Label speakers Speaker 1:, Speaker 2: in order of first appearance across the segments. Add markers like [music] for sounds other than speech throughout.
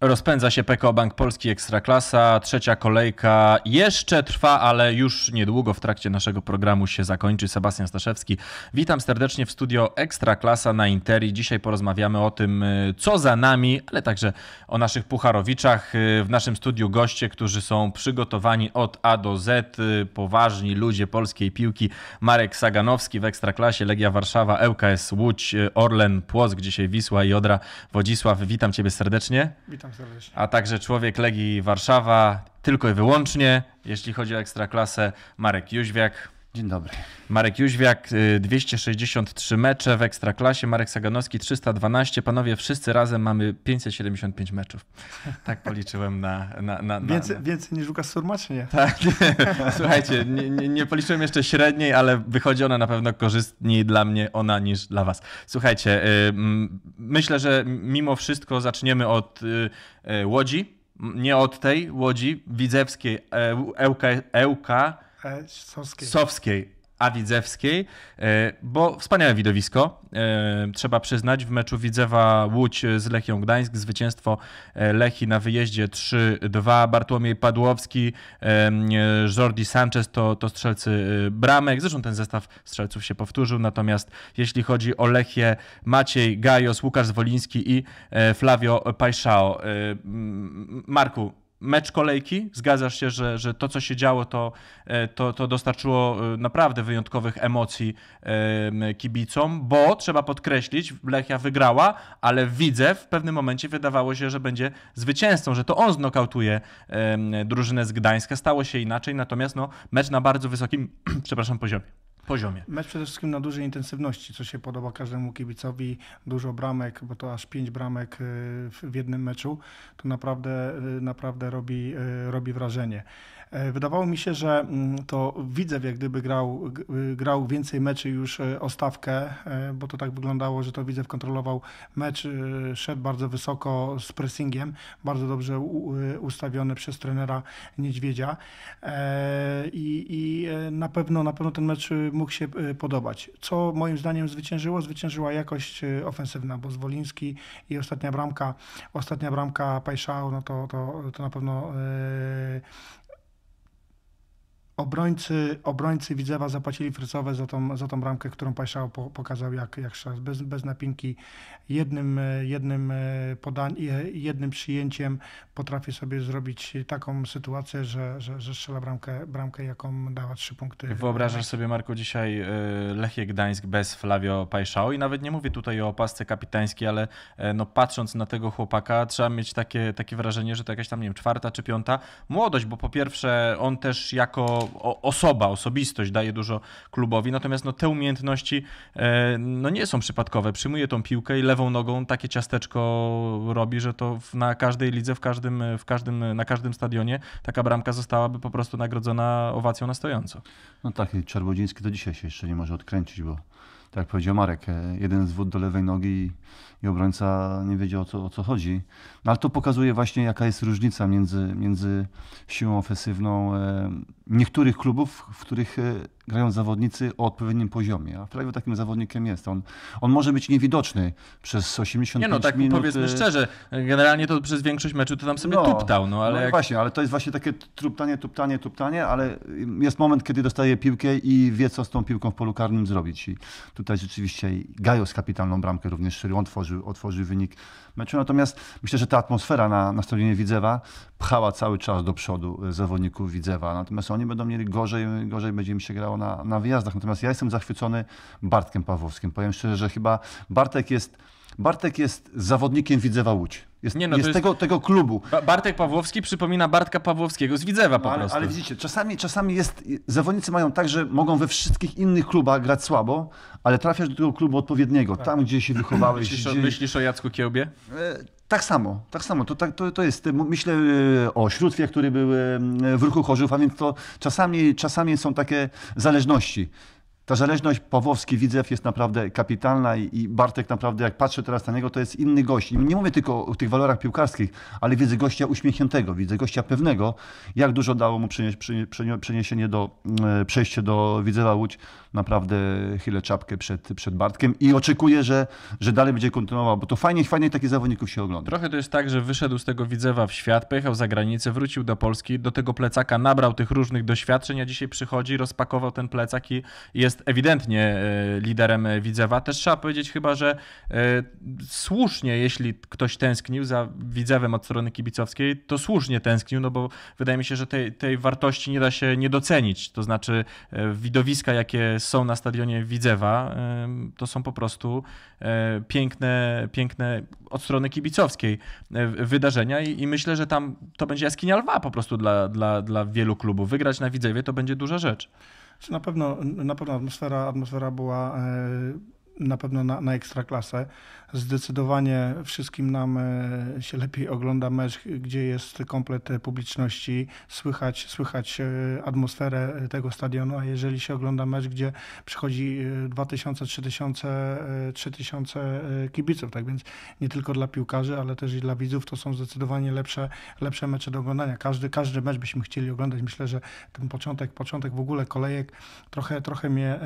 Speaker 1: Rozpędza się PKO Bank Polski Ekstraklasa. Trzecia kolejka jeszcze trwa, ale już niedługo w trakcie naszego programu się zakończy. Sebastian Staszewski, witam serdecznie w studio Ekstraklasa na Interi. Dzisiaj porozmawiamy o tym, y, co za nami, ale także o naszych pucharowiczach. Y, w naszym studiu goście, którzy są przygotowani od A do Z. Y, poważni ludzie polskiej piłki. Marek Saganowski w Ekstraklasie, Legia Warszawa, ŁKS Łódź, Orlen Płock, dzisiaj Wisła i Odra Wodzisław. Witam Ciebie serdecznie. Witam serdecznie. A także człowiek Legii Warszawa, tylko i wyłącznie, jeśli chodzi o ekstraklasę, Marek Jóźwiak. Dzień dobry. Marek Jóźwiak, 263 y, mecze w Ekstraklasie, Marek Saganowski 312. Panowie, wszyscy razem mamy 575 meczów. [laughs] Tak policzyłem na... na, na, na więcej,
Speaker 2: więcej niż Łukasz Surma, nie? Tak. [laughs] Słuchajcie,
Speaker 1: nie, nie, nie, policzyłem jeszcze średniej, ale wychodzi ona na pewno korzystniej dla mnie ona niż dla was. Słuchajcie, y, myślę, że mimo wszystko zaczniemy od y, Łodzi. Nie od tej Łodzi, Widzewskiej, e, Ełka, Ełka E, Sowskiej. Sowskiej. A Widzewskiej, e, bo wspaniałe widowisko, e, trzeba przyznać. W meczu Widzewa Łódź z Lechią Gdańsk, zwycięstwo Lechi na wyjeździe 3-2. Bartłomiej Padłowski, Jordi Sanchez to, to strzelcy bramek. Zresztą ten zestaw strzelców się powtórzył. Natomiast jeśli chodzi o Lechię, Maciej Gajos, Łukasz Zwoliński i Flavio Pajszao. Marku, mecz kolejki. Zgadzasz się, że, że to, co się działo, to, e, to, to dostarczyło e, naprawdę wyjątkowych emocji kibicom, bo trzeba podkreślić, Lechia wygrała, ale widzę w pewnym momencie wydawało się, że będzie zwycięzcą, że to on znokautuje drużynę z Gdańska. Stało się inaczej, natomiast no, mecz na bardzo wysokim, [clears throat] przepraszam, poziomie
Speaker 2: poziomie. Mecz przede wszystkim na dużej intensywności, co się podoba każdemu kibicowi. Dużo bramek, bo to aż pięć bramek y, w jednym meczu. To naprawdę, y, naprawdę robi, y, robi wrażenie. E, wydawało mi się, że mm, to Widzew jak gdyby grał, grał więcej meczy już e, o stawkę, e, bo to tak wyglądało, że to Widzew kontrolował mecz, szedł bardzo wysoko z pressingiem, bardzo dobrze ustawiony przez trenera Niedźwiedzia i, i na pewno na pewno ten mecz mógł się podobać. Co moim zdaniem zwyciężyło? Zwyciężyła jakość ofensywna, bo Zwoliński i ostatnia bramka, ostatnia bramka Pajszał, no to, to, to na pewno Obrońcy, obrońcy Widzewa zapłacili Frycowe za tą, za tą bramkę, którą Pajszał pokazał jak, jak szans, bez, bez napinki. Jednym, jednym, e, podań, jednym przyjęciem potrafi sobie zrobić taką sytuację, że, że, że strzela bramkę, bramkę, jaką dała trzy punkty. Wyobrażasz
Speaker 1: sobie, Marku, dzisiaj e, Lechie Gdańsk bez Flavio Pajszał i nawet nie mówię tutaj o opasce kapitańskiej, ale e, no, patrząc na tego chłopaka, trzeba mieć takie, takie wrażenie, że to jakaś tam, nie wiem, czwarta czy piąta młodość, bo po pierwsze on też jako o, osoba, osobistość daje dużo klubowi, natomiast no, te umiejętności e, no, nie są przypadkowe. Przyjmuje tą piłkę i lewą nogą takie ciasteczko robi, że to na każdej lidze, w każdym, w każdym, na każdym stadionie taka bramka zostałaby po prostu nagrodzona owacją na stojąco.
Speaker 3: No tak, Czerwodziński do dzisiaj się jeszcze nie może odkręcić, bo tak jak powiedział Marek, e, jeden zwód do lewej nogi i, obrońca nie wiedział o co, o co chodzi. No ale to pokazuje właśnie jaka jest różnica między, między siłą ofensywną e, niektórych klubów, w których e, grają zawodnicy o odpowiednim poziomie. A Flajwo takim zawodnikiem jest. On, on może być niewidoczny przez 85 minut. Nie no, tak powiedzmy y, szczerze,
Speaker 1: generalnie to przez większość meczu to tam sobie no, tuptał. No, ale no jak... właśnie,
Speaker 3: ale to jest właśnie takie tuptanie, tuptanie, tuptanie, ale jest moment, kiedy dostaje piłkę i wie, co z tą piłką w polu karnym zrobić. I tutaj rzeczywiście Gajos kapitalną bramkę również strzelił, on otworzył wynik meczu. Natomiast myślę, że ta atmosfera na, na stronie Widzewa pchała cały czas do przodu y, zawodników Widzewa. Natomiast oni będą mieli gorzej, gorzej będzie im się grało na, na wyjazdach. Natomiast ja jestem zachwycony Bartkiem Pawłowskim. Powiem szczerze, że chyba Bartek jest. Bartek jest zawodnikiem Widzewa Łódź. Jest, nie, no jest, jest tego, tego, klubu. Bartek Pawłowski przypomina Bartka Pawłowskiego z Widzewa po no, ale, prostu. Ale widzicie, czasami, czasami jest, zawodnicy mają tak, że mogą we wszystkich innych klubach grać słabo, ale trafiasz do tego klubu odpowiedniego, tak. tam gdzie się wychowałeś. Myślisz,
Speaker 1: gdzie... myślisz o Jacku Kiełbie?
Speaker 3: E, tak samo, tak samo. To, tak, to, to jest, myślę e, o śródwie, który był w ruchu chorzów, a więc to czasami, czasami są takie zależności ta zależność Pawłowski-Widzew jest naprawdę kapitalna i Bartek naprawdę, jak patrzę teraz na niego, to jest inny gość. Nie mówię tylko o tych walorach piłkarskich, ale widzę gościa uśmiechniętego, widzę gościa pewnego, jak dużo dało mu przenieś, przeniesienie do, mm, e, przejście do Widzewa Łódź. Naprawdę chylę czapkę przed, przed Bartkiem i oczekuję, że, że dalej będzie kontynuował, bo to fajnie, fajnie takich zawodników się ogląda.
Speaker 1: Trochę to jest tak, że wyszedł z tego Widzewa w świat, pojechał za granicę, wrócił do Polski, do tego plecaka nabrał tych różnych doświadczeń, a dzisiaj przychodzi, rozpakował ten plecak i jest jest ewidentnie e, liderem Widzewa. Też trzeba powiedzieć chyba, że e, słusznie, jeśli ktoś tęsknił za Widzewem od strony kibicowskiej, to słusznie tęsknił, no bo wydaje mi się, że tej, tej wartości nie da się nie docenić. To znaczy e, widowiska, jakie są na stadionie Widzewa, to są po prostu piękne, piękne od strony kibicowskiej wydarzenia i, i myślę, że tam to będzie jaskinia lwa po prostu dla, dla, dla wielu klubów. Wygrać na Widzewie to będzie duża rzecz.
Speaker 2: Czy na pewno, na pewno atmosfera, atmosfera była e, na pewno na, na ekstraklasę. Zdecydowanie wszystkim nam e, się lepiej ogląda mecz, gdzie jest komplet e, publiczności, słychać, słychać e, atmosferę tego stadionu, a jeżeli się ogląda mecz, gdzie przychodzi 2000, 3000, 3000 kibiców, tak więc nie tylko dla piłkarzy, ale też i dla widzów to są zdecydowanie lepsze, lepsze mecze do oglądania. Każdy, każdy mecz byśmy chcieli oglądać. Myślę, że ten początek, początek w ogóle kolejek trochę, trochę mnie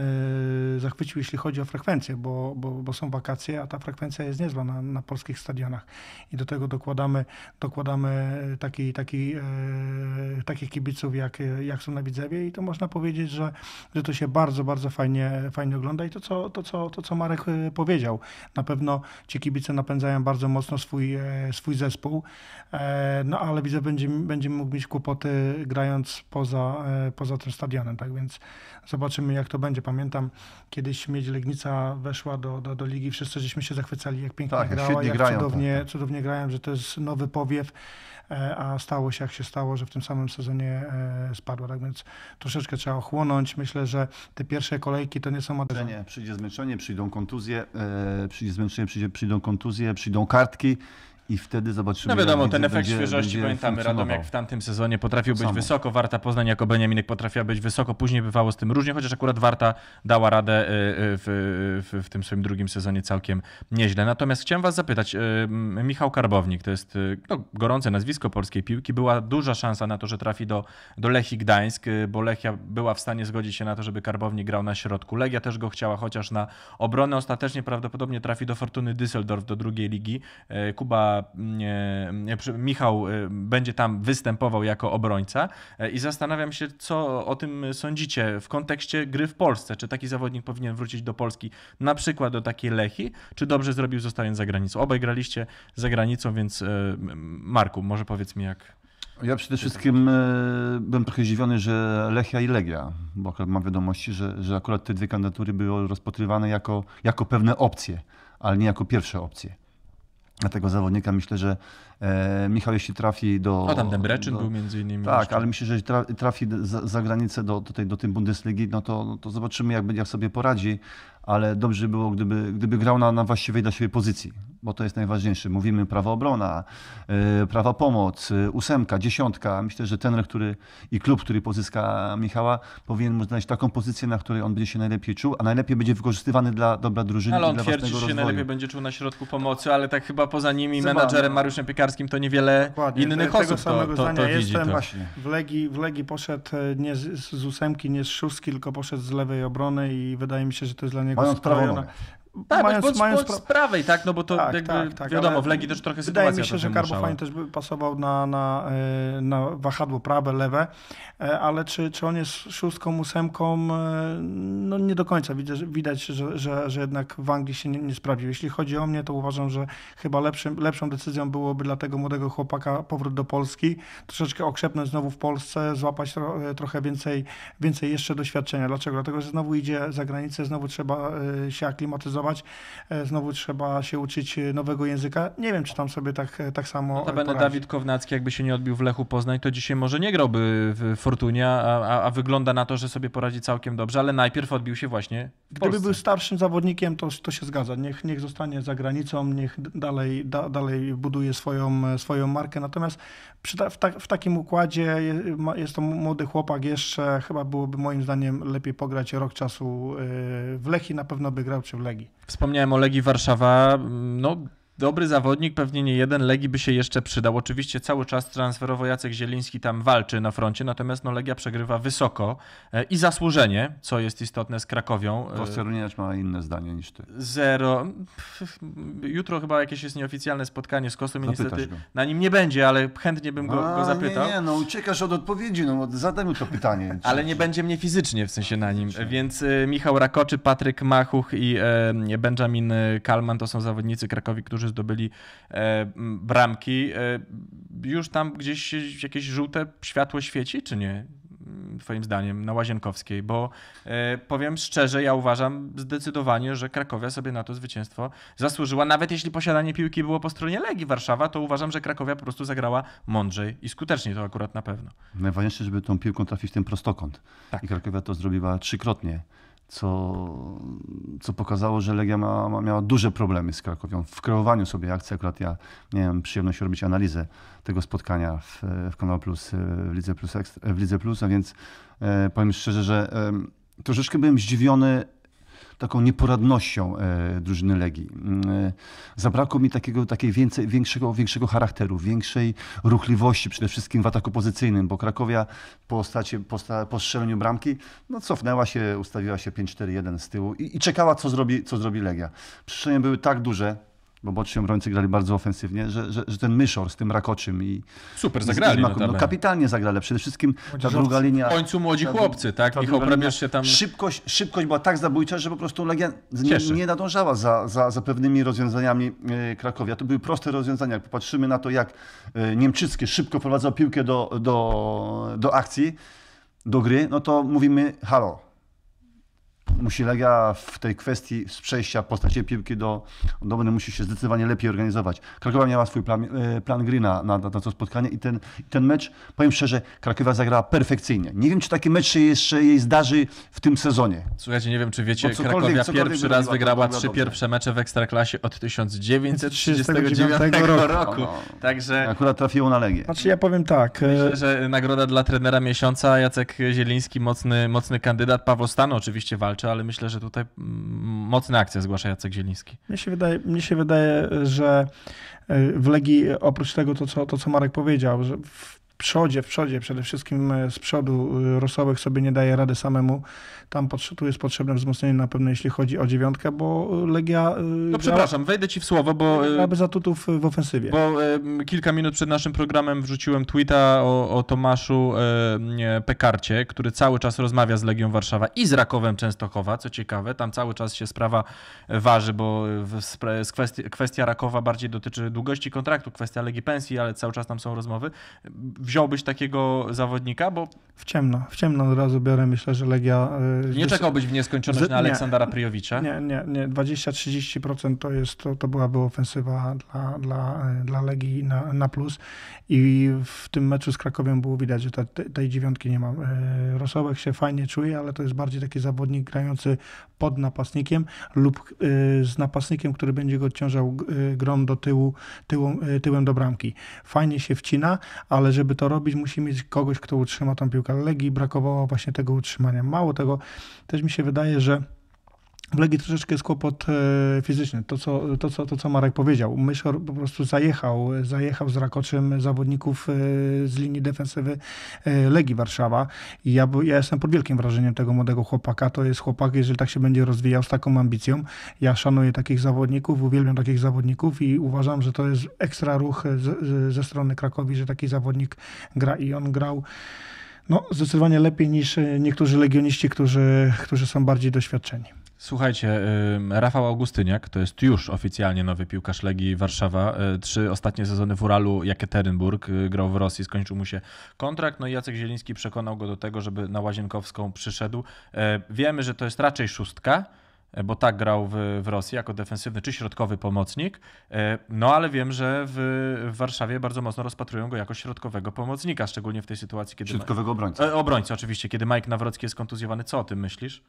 Speaker 2: zachwycił, jeśli chodzi o frekwencję, bo, bo, bo są wakacje, a ta frekwencja jest niezła na, na polskich stadionach. I do tego dokładamy, dokładamy taki, taki, e, takich kibiców, jak, jak są na Widzewie i to można powiedzieć, że, że to się bardzo, bardzo fajnie, fajnie ogląda i to co, to, co, to, co Marek e, powiedział. Na pewno ci kibice napędzają bardzo mocno swój, e, swój zespół, e, no ale widzę, będzie, będzie mógł mieć kłopoty grając poza, e, poza tym stadionem, tak więc zobaczymy jak to będzie. Pamiętam kiedyś mieć Legnica we weszła do, do, do ligi, wszyscy żeśmy się zachwycali, jak pięknie tak, grała, jak grają, cudownie, tak, tak. cudownie grają, że to jest nowy powiew, e, a stało się jak się stało, że w tym samym sezonie e, spadła. Tak więc
Speaker 3: troszeczkę trzeba ochłonąć. Myślę, że te pierwsze kolejki to nie są maderzenie. Przyjdzie zmęczenie, przyjdą kontuzje, e, przyjdzie zmęczenie, przyjdzie, przyjdą kontuzje, przyjdą kartki i wtedy zobaczymy. No wiadomo, ten efekt będzie, świeżości będzie pamiętamy. Radom jak w tamtym sezonie potrafił być Samo.
Speaker 1: wysoko, Warta Poznań jako Beniaminek potrafiła być wysoko, później bywało z tym różnie, chociaż akurat Warta dała radę y, y, w, w, w tym swoim drugim sezonie całkiem nieźle. Natomiast chciałem was zapytać, y, Michał Karbownik, to jest no, gorące nazwisko polskiej piłki, była duża szansa na to, że trafi do, do Lechii Gdańsk, bo Lechia była w stanie zgodzić się na to, żeby Karbownik grał na środku. Legia też go chciała, chociaż na obronę ostatecznie prawdopodobnie trafi do Fortuny Düsseldorf, do drugiej ligi. Kuba E, e, Michał e, będzie tam występował jako obrońca i zastanawiam się, co o tym sądzicie w kontekście gry w Polsce. Czy taki zawodnik powinien wrócić do Polski, na przykład do takiej Lechi, czy dobrze zrobił zostając za granicą? Obaj graliście za granicą, więc Marku, może powiedz mi jak,
Speaker 3: ja przede wszystkim byłem trochę zdziwiony, że Lechia i Legia, bo akurat mam wiadomości, że, że akurat te dwie kandydatury były rozpatrywane jako, jako pewne opcje, ale nie jako pierwsze opcje na tego zawodnika. Myślę, że e, Michał, jeśli trafi do. A tam Debreczyn był między innymi. Tak, jeszcze. ale myślę, że trafi za, za granicę do, tej do tej Bundesligi, no to, no to zobaczymy, jak będzie jak sobie poradzi ale dobrze było, gdyby, gdyby grał na, na właściwej dla siebie pozycji, bo to jest najważniejsze. Mówimy prawa obrona, yy, prawa pomoc, yy, ósemka, dziesiątka. Myślę, że ten, który i klub, który pozyska Michała, powinien mu znaleźć taką pozycję, na której on będzie się najlepiej czuł, a najlepiej będzie wykorzystywany dla dobra drużyny. Ale on dla twierdzi, że się rozwoju. najlepiej
Speaker 1: będzie czuł na środku pomocy, ale tak chyba poza nimi i menadżerem no. Mariuszem Piekarskim to niewiele Dokładnie. innych osób to, to, to, to Jestem właśnie.
Speaker 2: W Legii, w Legii poszedł e, nie z, z ósemki, nie z szóstki, tylko poszedł z lewej obrony i wydaje mi się, że to jest dla niego negócio. Mas não trava, Tak, mając, bądź, mając bądź z
Speaker 1: prawej, tak? No bo to tak, jakby, tak, tak, wiadomo, w Legii też trochę sytuacja Wydaje mi się, że Carbofani
Speaker 2: też by pasował na, na, e, na wahadło prawe, lewe, e, ale czy, czy on jest szóstką, ósemką, e, no nie do końca. Widzę, widać, że, że, że jednak w Anglii się nie, nie sprawdził. Jeśli chodzi o mnie, to uważam, że chyba lepszym, lepszą decyzją byłoby dla tego młodego chłopaka powrót do Polski, troszeczkę okrzepnąć znowu w Polsce, złapać trochę więcej, więcej jeszcze doświadczenia. Dlaczego? Dlatego, że znowu idzie za granicę, znowu trzeba się aklimatyzować, zrealizować. E, znowu trzeba się uczyć e, nowego języka. Nie wiem, czy tam sobie tak, e, tak samo. Notabene Dawid
Speaker 1: Kownacki, jakby się nie odbił w Lechu Poznań, to dzisiaj może nie grałby w Fortunie, a, a, wygląda na to, że sobie poradzi całkiem dobrze, ale najpierw odbił się właśnie.
Speaker 2: W Gdyby Polsce. był starszym zawodnikiem, to, to się zgadza. Niech, niech zostanie za granicą, niech dalej, da, dalej buduje swoją, swoją markę. Natomiast przy ta, w, ta, w takim układzie jest to młody chłopak jeszcze, chyba byłoby moim zdaniem lepiej pograć rok czasu w Lechi, na pewno by grał czy w Legii.
Speaker 1: Wspomniałem o Legii Warszawa. Mm, no, dobry zawodnik, pewnie nie jeden, Legii by się jeszcze przydał. Oczywiście cały czas transferowo Jacek Zieliński tam walczy na froncie, natomiast no Legia przegrywa wysoko e, i zasłużenie, co jest istotne z Krakowią. E, Kosteruniacz
Speaker 3: ma inne zdanie niż ty. Zero.
Speaker 1: Jutro chyba jakieś jest nieoficjalne spotkanie z Kostem i niestety go. na nim nie będzie, ale chętnie bym go, A, go zapytał. Nie, nie,
Speaker 3: no uciekasz od odpowiedzi, no zadaj mu to pytanie. [laughs] ale
Speaker 1: nie będzie mnie fizycznie w sensie na nim, więc e, Michał Rakoczy, Patryk Machuch i Benjamin Kalman to są zawodnicy Krakowi, którzy zdobyli e, bramki. E, już tam gdzieś jakieś żółte światło świeci, czy nie? Mm, twoim zdaniem, na Łazienkowskiej, bo e, powiem szczerze, ja uważam zdecydowanie, że Krakowia sobie na to zwycięstwo zasłużyła. Nawet jeśli posiadanie piłki było po stronie Legii Warszawa, to uważam, że Krakowia po prostu zagrała mądrzej i skutecznie, to akurat na pewno.
Speaker 3: Najważniejsze, żeby tą piłką trafić w ten prostokąt. Tak. I Krakowia to zrobiła trzykrotnie co, co pokazało, że Legia ma, ma, miała duże problemy z Krakowią w kreowaniu sobie akcji. Akurat ja miałem przyjemność robić analizę tego spotkania w, w Plus, w Lidze Plus, w Lidze Plus a więc e, powiem szczerze, że e, troszeczkę byłem zdziwiony taką nieporadnością e, drużyny Legii. Mm, e, zabrakło mi takiego, takiej więcej, większego, większego charakteru, większej ruchliwości przede wszystkim w ataku pozycyjnym, bo Krakowia po, stacie, po, sta, po strzeleniu bramki no, cofnęła się, ustawiła się 5-4-1 z tyłu i, i, czekała, co zrobi, co zrobi Legia. Przestrzenie były tak duże, bo boczni obrońcy grali bardzo ofensywnie, że, że, że ten Myszor z tym Rakoczym i... Super zagrali. I Maku, no, kapitalnie zagrali, przede wszystkim ta druga linia... W końcu młodzi ta, chłopcy, tak? Ich obremiasz się tam... Szybkość, szybkość była tak zabójcza, że po prostu Legia nie, nie nadążała za, za, za pewnymi rozwiązaniami e, Krakowia. To były proste rozwiązania. Jak popatrzymy na to, jak e, Niemczyckie szybko wprowadzał piłkę do, do, do akcji, do gry, no to mówimy halo, musi Legia w tej kwestii z przejścia w postaci piłki do obrony musi się zdecydowanie lepiej organizować. Krakowa miała swój plan, e, plan gry na, na, na to spotkanie i ten, ten mecz, powiem szczerze, Krakowa zagrała perfekcyjnie. Nie wiem, czy taki mecz się jeszcze jej zdarzy w tym sezonie.
Speaker 1: Słuchajcie, nie wiem, czy wiecie, że cokolwiek, Krakowia cokolwiek pierwszy raz wygrała trzy pierwsze mecze w Ekstraklasie od 1939 roku. roku. No, no,
Speaker 3: Także... Akurat trafiło na Legię. Znaczy ja powiem tak.
Speaker 2: E,
Speaker 1: Myślę, że nagroda dla trenera miesiąca Jacek Zieliński, mocny, mocny kandydat. Paweł Stan oczywiście walczy ale myślę, że tutaj mm, mocna akcja zgłasza Jacek Zieliński.
Speaker 2: Mnie się wydaje, mnie się wydaje że e, w Legii oprócz tego, to co, to co Marek powiedział, że w przodzie, w przodzie, przede wszystkim e, z przodu e, Rosowych sobie nie daje rady samemu. Tam tu jest potrzebne wzmocnienie na pewno, jeśli chodzi o dziewiątkę, bo e, Legia... No przepraszam, wejdę ci w słowo, bo... Aby zatutów w ofensywie.
Speaker 1: Bo kilka minut przed naszym programem wrzuciłem tweeta o, o Tomaszu Pekarcie, który cały czas rozmawia z Legią Warszawa i z Rakowem Częstochowa, co ciekawe. Tam cały czas się sprawa waży, bo kwestia, kwestia Rakowa bardziej dotyczy długości kontraktu, kwestia Legii Pensji, ale cały czas tam są rozmowy wziąłbyś takiego zawodnika, bo...
Speaker 2: W ciemno, w ciemno od razu biorę, myślę, że Legia... Yy, nie czekałbyś w nieskończoność z... na Aleksandra Priowicza? Nie, nie, nie, 20-30% to jest, to, to byłaby ofensywa dla, dla, e, dla Legii na, na plus i w tym meczu z Krakowiem było widać, że tej dziewiątki nie mam. Yy, e, Rosołek się fajnie czuje, ale to jest bardziej taki zawodnik grający pod napastnikiem lub yy, z napastnikiem, który będzie go odciążał grom do tyłu, tyłu tyłem do bramki. Fajnie się wcina, ale żeby to to robić, musi mieć kogoś, kto utrzyma tą piłkę. Legii brakowało właśnie tego utrzymania. Mało tego, też mi się wydaje, że w Legii troszeczkę jest kłopot e, fizyczny. To co, to, co, to, co Marek powiedział. Myszor po prostu zajechał, zajechał z Rakoczym zawodników e, z linii defensywy e, Legii Warszawa. I ja, ja jestem pod wielkim wrażeniem tego młodego chłopaka. To jest chłopak, jeżeli tak się będzie rozwijał z taką ambicją. Ja szanuję takich zawodników, uwielbiam takich zawodników i uważam, że to jest ekstra ruch z, ze strony Krakowi, że taki zawodnik gra i on grał no, zdecydowanie lepiej niż niektórzy legioniści, którzy, którzy są bardziej doświadczeni.
Speaker 1: Słuchajcie, Rafał Augustyniak to jest już oficjalnie nowy piłkarz Legii Warszawa. E, trzy ostatnie sezony w Uralu Jakieterynburg e, grał w Rosji, skończył mu się kontrakt. No i Jacek Zieliński przekonał go do tego, żeby na Łazienkowską przyszedł. E, wiemy, że to jest raczej szóstka, bo tak grał w, w Rosji jako defensywny czy środkowy pomocnik. No ale wiem, że w, w, Warszawie bardzo mocno rozpatrują go jako środkowego pomocnika, szczególnie w tej sytuacji, kiedy. Środkowego obrońcy. Obrońcy, oczywiście, kiedy Mike Nawrocki jest kontuzjowany. Co o tym myślisz?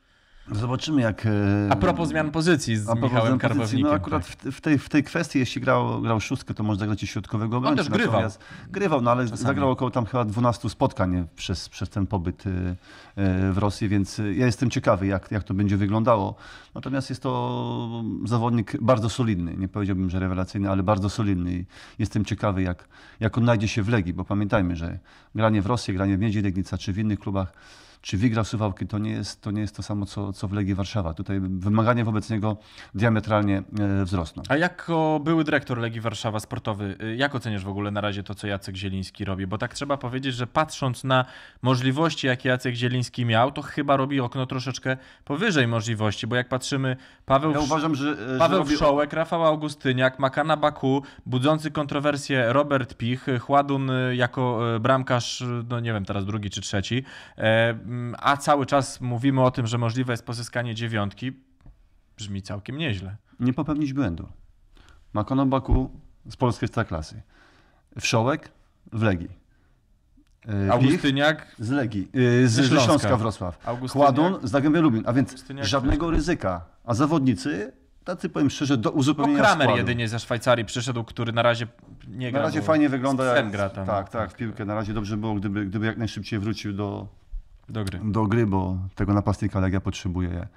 Speaker 3: Zobaczymy jak... E, a propos zmian pozycji z Michałem no, Karbownikiem. No akurat tak. w, tej, w tej kwestii, jeśli grał, grał szóstkę, to może zagrać i środkowego obrońcę. On też grywał. Natomiast grywał, no ale Czasami. zagrał około tam chyba 12 spotkań przez, przez ten pobyt e, e, w Rosji, więc ja jestem ciekawy, jak, jak to będzie wyglądało. Natomiast jest to zawodnik bardzo solidny. Nie powiedziałbym, że rewelacyjny, ale bardzo solidny. Jestem ciekawy, jak, jak on znajdzie się w Legii, bo pamiętajmy, że granie w Rosji, granie w Miedzi Legnica czy w innych klubach czy wygrał Suwałki, to nie jest to, nie jest to samo, co, co w Legii Warszawa. Tutaj wymagania wobec niego diametralnie e, wzrosną.
Speaker 1: A jako były dyrektor Legii Warszawa sportowy, y, jak oceniasz w ogóle na razie to, co Jacek Zieliński robi? Bo tak trzeba powiedzieć, że patrząc na możliwości, jakie Jacek Zieliński miał, to chyba robi okno troszeczkę powyżej możliwości, bo jak patrzymy, Paweł, ja uważam, że, e, że robi... Rafał Augustyniak, Makana Baku, budzący kontrowersje Robert Pich, Chładun y, jako e, bramkarz, y, no nie wiem teraz drugi czy trzeci, Mm, a cały czas mówimy o tym, że możliwe jest pozyskanie dziewiątki,
Speaker 3: brzmi całkiem nieźle. Nie popełnić błędu. Makono Baku z polskiej klasy. Wszołek w Legii. E, Augustyniak z Legii, e, z, z Śląska. Śląska Wrocław. Kładun z Zagębia Lubin, a więc żadnego ryzyka. A zawodnicy, tacy powiem szczerze, do uzupełnienia no, Kramer składu. jedynie
Speaker 1: ze Szwajcarii przyszedł, który na razie
Speaker 3: nie gra. Na razie fajnie wygląda. Jak, gra tam. Tak, tak, w piłkę. Na razie dobrze było, gdyby, gdyby jak najszybciej wrócił do, do gry, do gry bo tego napastnika Legia potrzebuje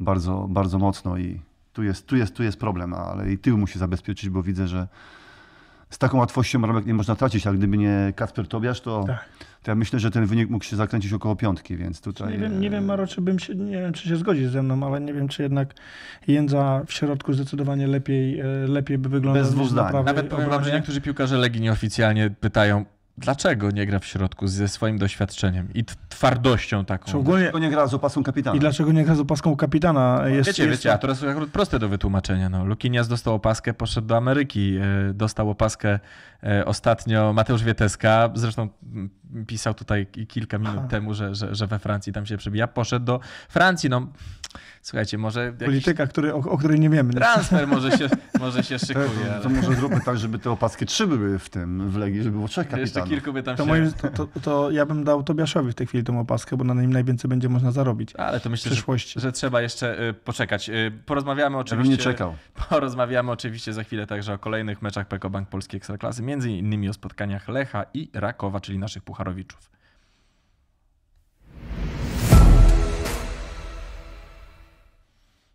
Speaker 3: bardzo, bardzo mocno i tu jest, tu, jest, tu jest problem, ale i tył musi zabezpieczyć, bo widzę, że z taką łatwością ramek nie można tracić, a gdyby nie Kacper Tobiasz, to, tak. to ja myślę, że ten wynik mógł się zakręcić około piątki, więc tutaj... Nie wiem,
Speaker 2: nie wiem Maro, czy bym się, nie wiem, czy się zgodzi ze mną, ale nie wiem, czy jednak Jędza w środku zdecydowanie lepiej, e, lepiej by wyglądał. Bez dwóch zdań. Nawet e, powiem wam, że
Speaker 1: niektórzy piłkarze Legii nieoficjalnie pytają, Dlaczego nie gra w środku ze swoim doświadczeniem i twardością taką? Czy
Speaker 3: ogólnie nie gra z opaską kapitana? I dlaczego nie gra z opaską kapitana? Jest, wiecie, jest... wiecie, a
Speaker 1: teraz tak- akurat proste do wytłumaczenia. No. Lukinias dostał opaskę, poszedł do Ameryki. E, dostał opaskę e, ostatnio Mateusz Wieteska, zresztą mm, pisał tutaj kilka minut Aha. temu, że, że, że, we Francji tam się przebija. Poszedł do Francji. No, słuchajcie, może... Jakiś... Polityka,
Speaker 2: który, o, o, której nie wiemy. No. Transfer może się, [laughs]
Speaker 3: może się szykuje. To, to, to może zróbmy tak, żeby te opaski trzy były w tym, w Legii, żeby było trzech kapitanów kilku no. by tam to się... Moim,
Speaker 2: to, to, to, ja bym dał Tobiaszowi w tej chwili tą opaskę, bo na nim najwięcej będzie można zarobić no, Ale to myślę, przyszłości.
Speaker 3: Że, że trzeba jeszcze y, poczekać.
Speaker 1: Y, porozmawiamy oczywiście... Ja nie czekał. [laughs] Porozmawiamy oczywiście za chwilę także o kolejnych meczach PKO Bank Polskiej Ekstraklasy, między innymi o spotkaniach Lecha i Rakowa, czyli naszych pucharowiczów.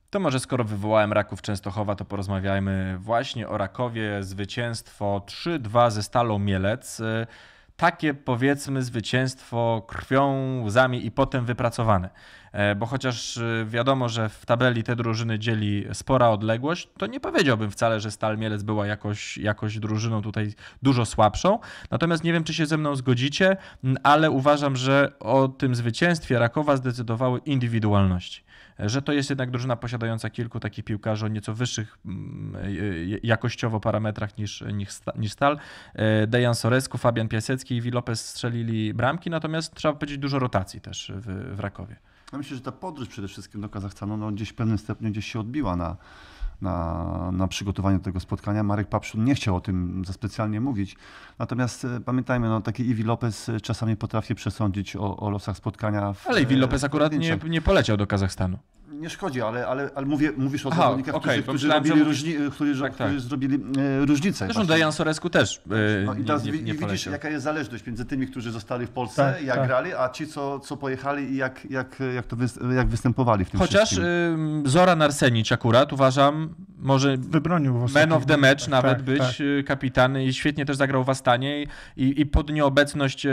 Speaker 1: To może skoro wywołałem raków Częstochowa, to porozmawiajmy właśnie o Rakowie. Zwycięstwo 3-2 ze Stalą Mielec. Y, takie powiedzmy zwycięstwo krwią, łzami i potem wypracowane. E, bo chociaż y, wiadomo, że w tabeli te drużyny dzieli spora odległość, to nie powiedziałbym wcale, że Stal Mielec była jakoś, jakoś drużyną tutaj dużo słabszą. Natomiast nie wiem, czy się ze mną zgodzicie, ale uważam, że o tym zwycięstwie Rakowa zdecydowały indywidualności że to jest jednak drużyna posiadająca kilku takich piłkarzy o nieco wyższych mm, jakościowo parametrach niż, niż, Stal. E, Dejan Soresku, Fabian Piasecki i Wilopes strzelili bramki, natomiast trzeba powiedzieć dużo rotacji też w, w Rakowie.
Speaker 3: Ja myślę, że ta podróż przede wszystkim do Kazachstanu no, gdzieś w pewnym stopniu gdzieś się odbiła na na, na przygotowaniu tego spotkania. Marek Papszun nie chciał o tym za specjalnie mówić. Natomiast e, pamiętajmy, no, taki Iwi Lopez e, czasami potrafi przesądzić o, o losach spotkania. W, Ale Iwi Lopez e, akurat nie, nie poleciał do Kazachstanu nie szkodzi, ale, ale, ale mówię, mówisz o zawodnikach, okay, którzy, którzy, robili, różni, którzy, tak, tak. którzy zrobili e, różnicę. Zresztą Dejan Soresku też e, no, I teraz nie, nie, nie widzisz, jaka jest zależność między tymi, którzy zostali w Polsce, tak, jak tak. grali, a ci, co, co pojechali i jak, jak, jak, to wy, jak występowali w tym Chociaż y, Zoran
Speaker 1: Arsenicz akurat uważam, może Wybronił man of the match tak, nawet być tak.
Speaker 3: Y, kapitan
Speaker 1: i świetnie też zagrał w Astanie i, i pod nieobecność y,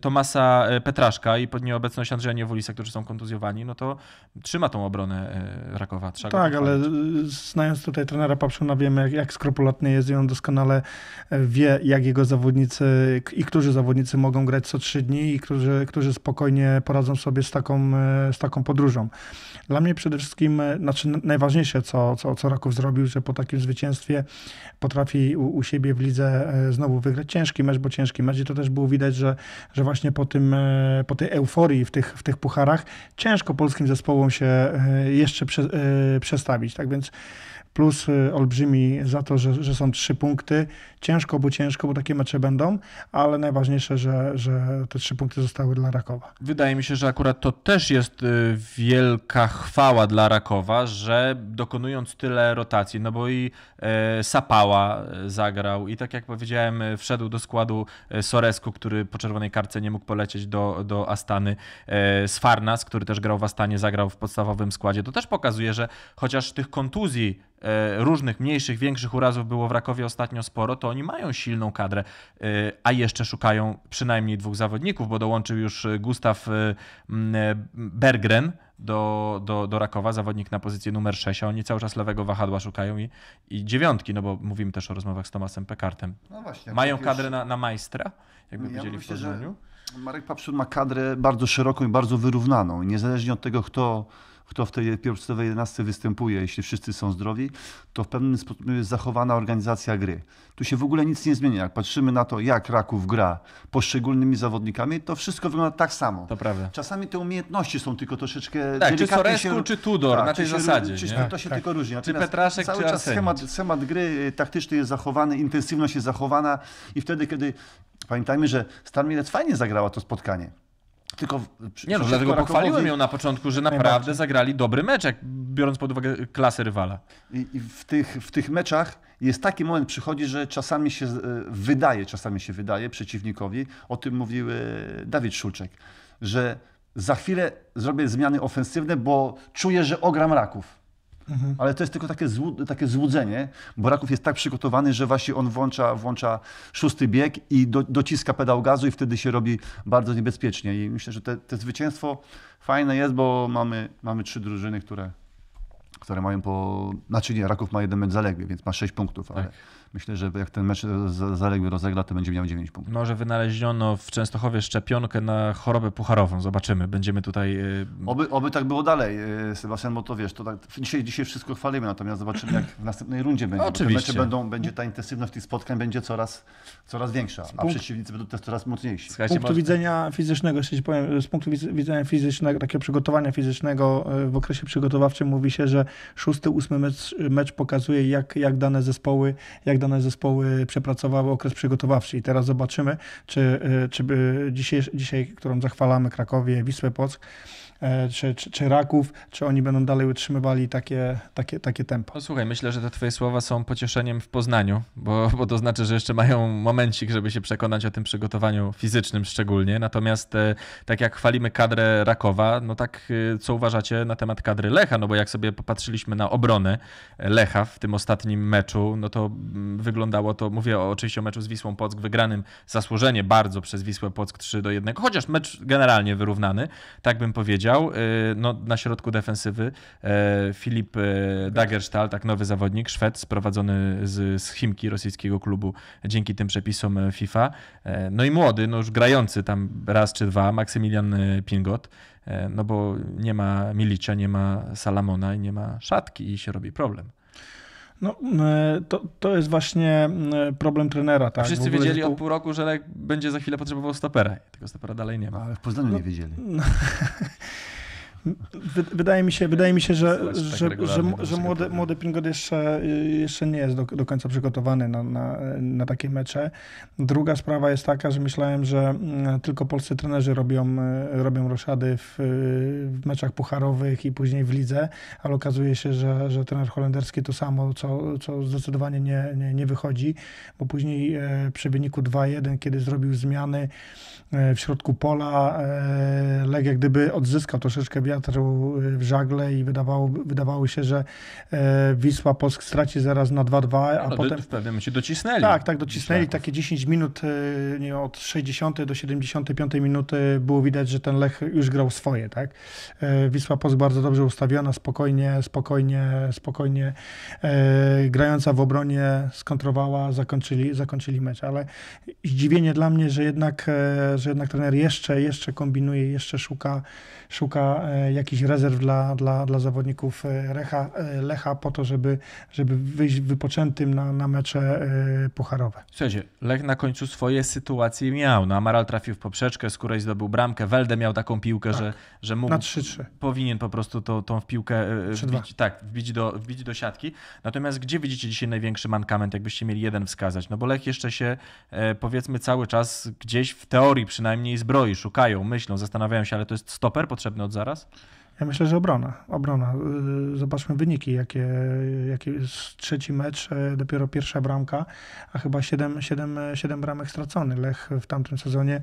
Speaker 1: Tomasa e, Petraszka i pod nieobecność Andrzeja Niewolisa, którzy są kontuzjowani, no to trzyma tą obronę e, Rakowa. tak, ale
Speaker 2: znając tutaj trenera Papszuna, wiemy jak, jak skrupulatny jest i on doskonale e, wie, jak jego zawodnicy i którzy zawodnicy mogą grać co trzy dni i którzy, którzy spokojnie poradzą sobie z taką, e, z taką podróżą. Dla mnie przede wszystkim, znaczy najważniejsze, co, co, co Raków zrobił, że po takim zwycięstwie potrafi u, u siebie w lidze znowu wygrać ciężki mecz, bo ciężki mecz i to też było widać, że, że właśnie po, tym, po tej euforii w tych, w tych pucharach ciężko polskim zespołom się E, jeszcze prze, e, przestawić. Tak więc plus y, olbrzymi za to, że, że są trzy punkty. Ciężko, bo ciężko, bo takie mecze będą, ale najważniejsze, że, że te trzy punkty zostały dla Rakowa.
Speaker 1: Wydaje mi się, że akurat to też jest y, wielka chwała dla Rakowa, że dokonując tyle rotacji, no bo i y, Sapała zagrał i tak jak powiedziałem, wszedł do składu Soresku, który po czerwonej karce nie mógł polecieć do, do Astany. Sfarnas, który też grał w Astanie, zagrał w podstawowym składzie. To też pokazuje, że chociaż tych kontuzji E, różnych mniejszych, większych urazów było w Rakowie ostatnio sporo, to oni mają silną kadrę, e, a jeszcze szukają przynajmniej dwóch zawodników, bo dołączył już e, Gustaw Bergren do, do, do Rakowa, zawodnik na pozycji numer 6, a oni cały czas lewego wahadła szukają i, i dziewiątki, no bo mówimy też o rozmowach z Tomasem Pekartem.
Speaker 3: No właśnie, mają tak kadrę już... na, na majstra, jakby ja powiedzieli myślę, w Poznaniu. Marek Papszun ma kadrę bardzo szeroką i bardzo wyrównaną. Niezależnie od tego, kto kto w tej podstawowej 11 występuje, jeśli wszyscy są zdrowi, to w pewnym sposób jest zachowana organizacja gry. Tu się w ogóle nic nie zmienia. Jak patrzymy na to, jak Raków gra poszczególnymi zawodnikami, to wszystko wygląda tak samo. To prawda. Czasami te umiejętności są tylko troszeczkę tak, czy Soresku, się... czy Tudor, tak, na tej czy zasadzie. Się, czy, to się tak. tylko różni. Natomiast czy Petraszek, cały czy czas schemat, schemat gry y, taktyczny jest zachowany, intensywność jest zachowana i wtedy, kiedy Pamiętajmy, że Stan Mielec fajnie zagrała to spotkanie tylko... Nie no, dlatego pochwaliłem ją na początku, że naprawdę
Speaker 1: zagrali dobry mecz, jak, biorąc pod uwagę klasę rywala.
Speaker 3: I, i w, tych, w tych meczach jest taki moment, przychodzi, że czasami się e, wydaje, czasami się wydaje przeciwnikowi, o tym mówił Dawid Szulczek, że za chwilę zrobię zmiany ofensywne, bo czuję, że ogram Raków Mhm. Ale to jest tylko takie, złu, takie złudzenie, bo Raków jest tak przygotowany, że właśnie on włącza, włącza szósty bieg i do, dociska pedał gazu i wtedy się robi bardzo niebezpiecznie. I myślę, że te, te zwycięstwo fajne jest, bo mamy, mamy trzy drużyny, które, które mają po... Znaczy nie, Raków ma jeden mecz zaległy, więc ma sześć punktów, tak. ale... Tak Myślę, że jak ten mecz zaległy rozegra, to będzie miał 9
Speaker 1: punktów. Może wynaleziono w Częstochowie szczepionkę na chorobę pucharową. Zobaczymy. Będziemy tutaj... Y,
Speaker 3: oby, oby tak było dalej, y, Sebastian, bo to wiesz, to tak, dzisiaj, dzisiaj wszystko chwalimy, natomiast zobaczymy, jak w następnej rundzie będzie. Oczywiście. Będą, będzie ta intensywność tych spotkań będzie coraz, coraz większa, a punkt... przeciwnicy będą też coraz mocniejsi. z punktu może... widzenia
Speaker 2: fizycznego, powiem, z punktu widzenia fizycznego, takiego przygotowania fizycznego y, w okresie przygotowawczym mówi się, że szósty, ósmy mecz, mecz pokazuje, jak, jak dane zespoły, jak dane zespoły przepracowały okres przygotowawczy i teraz zobaczymy, czy, e, czy dzisiaj, dzisiaj, którą zachwalamy Krakowie, Wisłę Płock, e, czy, czy, czy, Raków, czy oni będą dalej utrzymywali takie, takie, takie tempo.
Speaker 1: No słuchaj, myślę, że te twoje słowa są pocieszeniem w Poznaniu, bo, bo to znaczy, że jeszcze mają momencik, żeby się przekonać o tym przygotowaniu fizycznym szczególnie. Natomiast e, tak jak chwalimy kadrę Rakowa, no tak co uważacie na temat kadry Lecha? No bo jak sobie popatrzyliśmy na obronę Lecha w tym ostatnim meczu, no to mm, wyglądało to, mówię o, oczywiście o meczu z Wisłą Pock, wygranym zasłużenie bardzo przez Wisłę Pock 3 do 1, chociaż mecz generalnie wyrównany, tak bym powiedział. Y, no, na środku defensywy y, Filip y, Dagerstal, tak nowy zawodnik, Szwed, sprowadzony z, z Chimki, rosyjskiego klubu, dzięki tym przepisom FIFA. No i młody, no już grający tam raz czy dwa, Maksymilian Pingot no bo nie ma Milicia, nie ma Salamona i nie ma szatki i się robi problem.
Speaker 2: No, e, to, to jest właśnie e, problem trenera.
Speaker 1: Tak? Wszyscy wiedzieli od pół roku, że Lech będzie za chwilę potrzebował stopera. Tego stopera dalej nie ma. No, ale w
Speaker 3: Poznaniu no, nie wiedzieli.
Speaker 2: No, [laughs] Wydaje mi się, wydaje mi się że, tak że, że, młody, młody Pringod jeszcze, jeszcze nie jest do, do końca przygotowany na, na, na takie mecze. Druga sprawa jest taka, że myślałem, że mm, tylko polscy trenerzy robią, e, robią roszady w, e, w meczach pucharowych i później w lidze, ale okazuje się, że, że trener holenderski to samo, co, co zdecydowanie nie, nie, nie wychodzi, bo później e, przy wyniku 2-1, kiedy zrobił zmiany w środku pola, jak gdyby odzyskał troszeczkę wiatr y, w żagle i wydawało, wydawało się, że e, Wisła Polsk straci zaraz na 2-2, a no, no potem... W
Speaker 1: pewnym momencie docisnęli. Tak,
Speaker 2: tak, docisnęli. Wisła. Takie 10 minut, y, nie wiem, od 60 do 75 minuty było widać, że ten Lech już grał swoje, tak? E, Wisła Polsk bardzo dobrze ustawiona, spokojnie, spokojnie, spokojnie e, grająca w obronie skontrowała, zakończyli, zakończyli mecz, ale zdziwienie dla mnie, że jednak, że jednak trener jeszcze, jeszcze kombinuje, jeszcze szuka szuka e, jakichś rezerw dla, dla, dla zawodników Lecha, e, e, Lecha po to, żeby, żeby wyjść wypoczętym na, na mecze pucharowe.
Speaker 4: Słuchajcie,
Speaker 1: Lech na końcu swoje sytuacje miał. No, Amaral trafił w poprzeczkę, Skórej zdobył bramkę, Welde miał taką piłkę, tak. że, że mógł, na 3-3. powinien po prostu tą, tą w piłkę wbić, tak, wbić, do, wbić do siatki. Natomiast gdzie widzicie dzisiaj największy mankament, jakbyście mieli jeden wskazać? No bo Lech jeszcze się powiedzmy cały czas gdzieś w teorii przynajmniej zbroi, szukają, myślą, zastanawiają się, ale to jest stoper, potrzebny od zaraz?
Speaker 2: Ja myślę, że obrona. Obrona. Y, zobaczmy wyniki, jakie, jakie jest trzeci mecz, y, dopiero pierwsza bramka, a chyba siedem, siedem, siedem bramek stracony. Lech w tamtym sezonie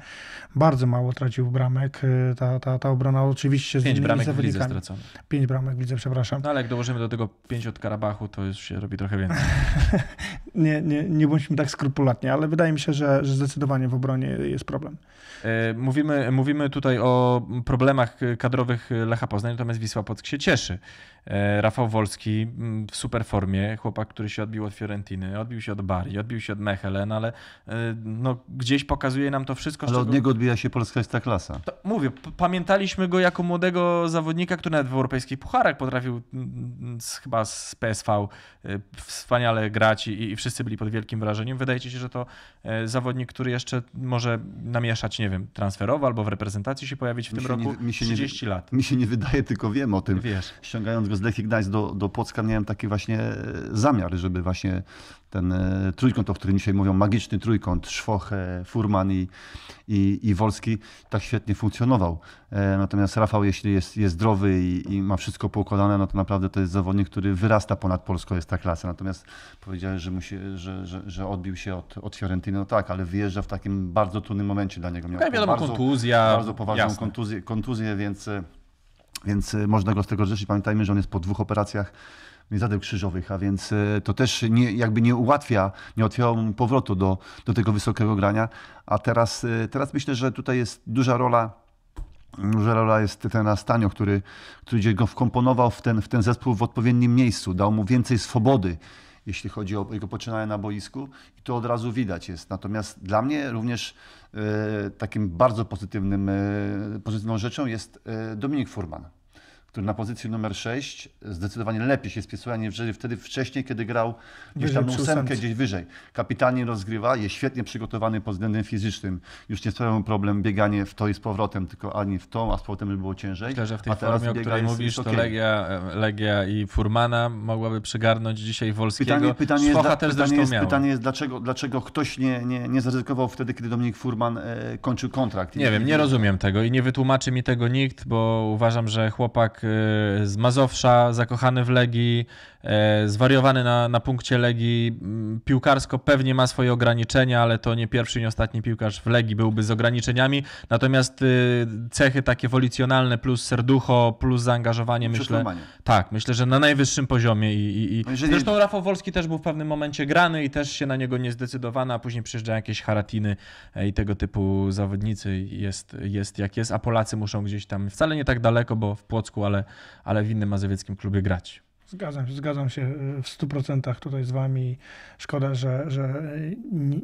Speaker 2: bardzo mało tracił bramek. Y, ta, ta, ta obrona oczywiście z 5 bramek zawodnikami. w lidze bramek widzę, przepraszam. No
Speaker 1: ale jak dołożymy do tego pięć od Karabachu, to już się robi trochę więcej. [laughs]
Speaker 2: nie, nie, nie bądźmy tak skrupulatni, ale wydaje mi się, że, że zdecydowanie w obronie jest problem.
Speaker 1: E, mówimy, mówimy tutaj o problemach kadrowych Lecha Poznań, natomiast Wisła Płock się cieszy. E, Rafał Wolski mm, w super formie, chłopak, który się odbił od Fiorentiny, odbił się od Bari, odbił się od Mechelen, ale e, no, gdzieś pokazuje nam to wszystko. Ale czego... od niego odbija się polska jest ta To, mówię, pamiętaliśmy go jako młodego zawodnika, który nawet w europejskich pucharach potrafił mm, mm, z, chyba z PSV wspaniale grać i, i wszystko wszyscy byli pod wielkim wrażeniem. Wydaje ci się, że to e, zawodnik, który jeszcze może namieszać, nie wiem, transferowo albo w reprezentacji się pojawić w mi tym
Speaker 4: roku nie, 30 nie, lat.
Speaker 3: Mi się nie wydaje, tylko wiem o tym. Wiesz. Ściągając go z Lechii do, do Płocka miałem taki właśnie e, zamiar, żeby właśnie ten e, trójkąt, o którym dzisiaj mówią, magiczny trójkąt, Szwoche, Furman i, i, i Wolski, tak świetnie funkcjonował. E, natomiast Rafał, jeśli jest, jest zdrowy i, i, ma wszystko poukładane, no to naprawdę to jest zawodnik, który wyrasta ponad Polską, jest ta klasa. Natomiast powiedziałeś, że, musi, że, że, że odbił się od, od Fiorentiny, no tak, ale wyjeżdża w takim bardzo trudnym momencie dla niego. Miał ja, tak, wiadomo, bardzo, kontuzja. Bardzo poważną kontuzję, kontuzję, więc, e, więc można go z tego rzeczyć. Pamiętajmy, że on jest po dwóch operacjach zadek krzyżowych, a więc e, to też nie, jakby nie ułatwia, nie ułatwiało mu powrotu do, do tego wysokiego grania. A teraz, e, teraz myślę, że tutaj jest duża rola że rola jest ten Astanio, który, który go wkomponował w ten, w ten zespół w odpowiednim miejscu, dał mu więcej swobody, jeśli chodzi o jego poczynania na boisku i to od razu widać jest. Natomiast dla mnie również e, takim bardzo pozytywnym, e, pozytywną rzeczą jest e, Dominik Furman który na pozycji numer 6 zdecydowanie lepiej się spisuje, aniżeli wtedy wcześniej, kiedy grał gdzieś tam ósemkę, gdzieś wyżej. Kapitanie rozgrywa, jest świetnie przygotowany pod względem fizycznym. Już nie sprawia problem bieganie w to i z powrotem, tylko ani w tą, a z powrotem by było ciężej. Myślę, że w tej a teraz formie, o której mówisz, to okay.
Speaker 1: Legia, e, Legia i Furmana mogłaby przygarnąć dzisiaj Wolskiego. Pytanie, pytanie, jest, też pytanie, jest, pytanie
Speaker 3: jest, dlaczego, dlaczego ktoś nie, nie, nie zaryzykował wtedy, kiedy Dominik Furman e, kończył kontrakt. Nie, nie wiem, nie rozumiem
Speaker 1: tego i nie wytłumaczy mi tego nikt, bo uważam, że chłopak Y, z Mazowsza, zakochany w Legii, E, zwariowany na, na punkcie legi mm, Piłkarsko pewnie ma swoje ograniczenia, ale to nie pierwszy, nie ostatni piłkarz w legi byłby z ograniczeniami. Natomiast y, cechy takie wolicjonalne plus serducho, plus zaangażowanie, myślę, tak, myślę, że na najwyższym poziomie. I, i, i... Zresztą Rafał Wolski też był w pewnym momencie grany i też się na niego nie zdecydowano, a później przyjeżdżają jakieś haratiny e, i tego typu zawodnicy. Jest, jest jak jest, a Polacy muszą gdzieś tam wcale nie tak daleko, bo w Płocku, ale, ale w innym mazowieckim klubie grać.
Speaker 2: Zgadzam się, zgadzam się y, w 100% tutaj z Wami. Szkoda, że, że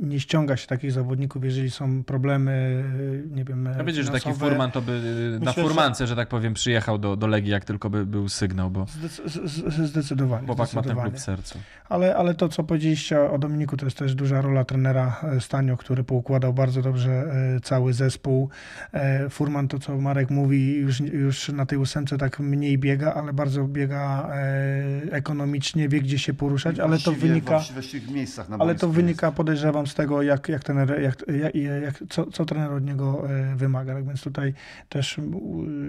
Speaker 2: nie ściąga się takich zawodników, jeżeli są problemy, y, nie wiem. Ja wiecie, że taki furman to by y, Myślę, na furmance,
Speaker 1: że... że tak powiem, przyjechał do, do Legii, jak tylko by był sygnał, bo.
Speaker 2: Zdecydowanie. Bobak ma ten klub w sercu. Ale, ale to, co powiedzieliście o Dominiku, to jest też duża rola trenera e, Stanio, który poukładał bardzo dobrze e, cały zespół. E, furman, to co Marek mówi, już, już na tej ósemce tak mniej biega, ale bardzo biega ekonomicznie, wie gdzie się poruszać, ale to wynika. ale to wynika, podejrzewam, z tego, jak, jak trener, jak, jak, co, co trener od niego e, wymaga. Tak więc tutaj też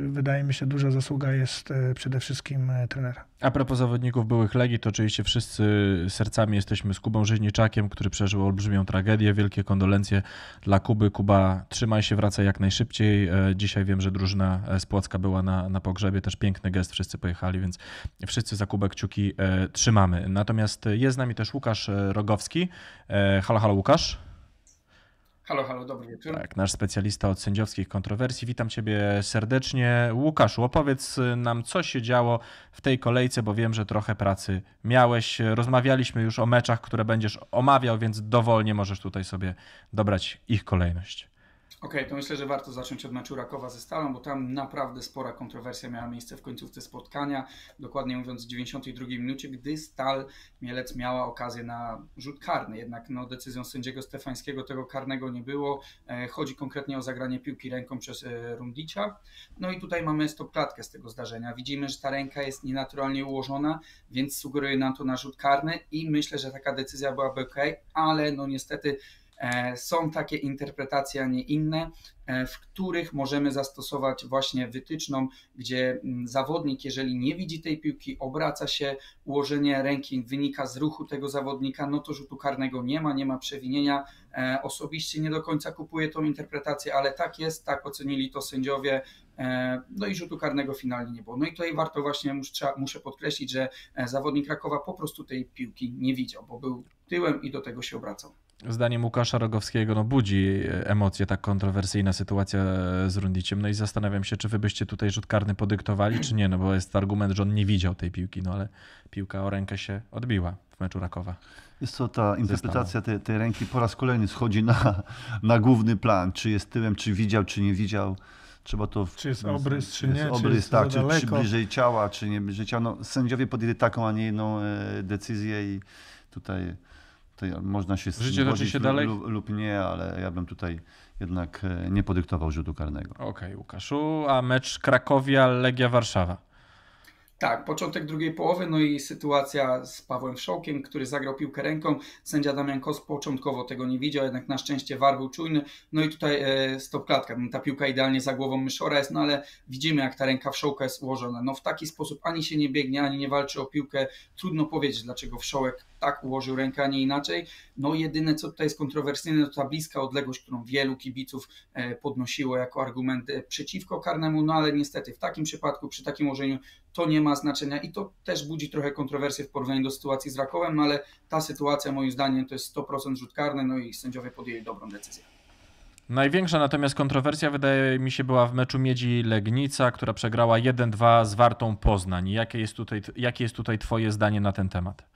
Speaker 2: wydaje mi się, duża zasługa jest e, przede wszystkim e, trenera.
Speaker 1: A propos zawodników byłych Legii, to oczywiście wszyscy sercami jesteśmy z Kubą Żyźniaczakiem, który przeżył olbrzymią tragedię. Wielkie kondolencje dla Kuby. Kuba, trzymaj się, wracaj jak najszybciej. E, dzisiaj wiem, że drużyna z Płocka była na, na pogrzebie. Też piękny gest, wszyscy pojechali, więc wszyscy za Kubę kciuki e, trzymamy. Natomiast jest z nami też Łukasz e, Rogowski. Halo, halo Łukasz.
Speaker 4: Halo, halo, dobry wieczór. Tak,
Speaker 1: nasz specjalista od sędziowskich kontrowersji. Witam Ciebie serdecznie. Łukaszu, opowiedz y, nam, co się działo w tej kolejce, bo wiem, że trochę pracy miałeś. Rozmawialiśmy już o meczach, które będziesz omawiał, więc dowolnie możesz tutaj sobie dobrać ich kolejność.
Speaker 4: Okej, okay, to myślę, że warto zacząć od meczu Rakowa ze Stalą, bo tam naprawdę spora kontrowersja miała miejsce w końcówce spotkania, dokładnie mówiąc w 92 minucie, gdy Stal Mielec miała okazję na rzut karny, jednak no, decyzją sędziego Stefańskiego tego karnego nie było. E, chodzi konkretnie o zagranie piłki ręką przez e, Rundicza. No i tutaj mamy stopklatkę z tego zdarzenia. Widzimy, że ta ręka jest nienaturalnie ułożona, więc sugeruje nam to na rzut karny i myślę, że taka decyzja byłaby ok, ale no niestety E, są takie interpretacje, a nie inne, e, w których możemy zastosować właśnie wytyczną, gdzie mm, zawodnik, jeżeli nie widzi tej piłki, obraca się, ułożenie ręki wynika z ruchu tego zawodnika, no to rzutu karnego nie ma, nie ma przewinienia. E, osobiście nie do końca kupuję tą interpretację, ale tak jest, tak ocenili to sędziowie. No i rzutu karnego finalnie nie było. No i tutaj warto właśnie, muszę podkreślić, że zawodnik Krakowa po prostu tej piłki nie widział, bo był tyłem i do tego się obracał
Speaker 1: zdaniem Łukasza Rogowskiego no, budzi e, emocje tak kontrowersyjna sytuacja e, z Rundiciem. No i zastanawiam się, czy wy byście tutaj rzut karny podyktowali, czy nie, no bo jest argument, że on nie widział tej piłki, no ale piłka o
Speaker 3: rękę się odbiła w meczu Rakowa. Jest to ta interpretacja tej, tej ręki po raz kolejny schodzi na, na główny plan, czy jest tyłem, czy widział, czy nie widział trzeba to. Czy jest obrys, czy, nie? Jest obrys, czy jest tak, czy, czy, bliżej ciała, czy nie bliżej ciała. No, sędziowie podjęli taką, a nie inną e, decyzję i tutaj można się Życie toczy się dalej? Lub, lub, nie, ale ja bym tutaj jednak e, nie podyktował rzutu karnego. Okej, okay, Łukaszu. A mecz Krakowia-Legia Warszawa?
Speaker 4: Tak, początek drugiej połowy, no i sytuacja z Pawłem Wszokiem, który zagrał piłkę ręką. Sędzia Damian Kos początkowo tego nie widział, jednak na szczęście war był czujny. No i tutaj e, klatka, no, ta piłka idealnie za głową Myszora jest, no ale widzimy jak ta ręka Wszołka jest ułożona. No w taki sposób ani się nie biegnie, ani nie walczy o piłkę. Trudno powiedzieć, dlaczego Wszołek tak ułożył rękę, a nie inaczej. No jedyne, co tutaj jest kontrowersyjne, to ta bliska odległość, którą wielu kibiców e, podnosiło jako argument e, przeciwko karnemu, no ale niestety w takim przypadku, przy takim ułożeniu to nie ma znaczenia i to też budzi trochę kontrowersję w porównaniu do sytuacji z Rakowem, no ale ta sytuacja moim zdaniem to jest 100% rzut karny, no i sędziowie podjęli dobrą decyzję.
Speaker 1: Największa natomiast kontrowersja wydaje mi się była w meczu Miedzi Legnica, która przegrała 1-2 z Wartą Poznań. Jakie jest, tutaj, jakie jest tutaj twoje zdanie na ten temat?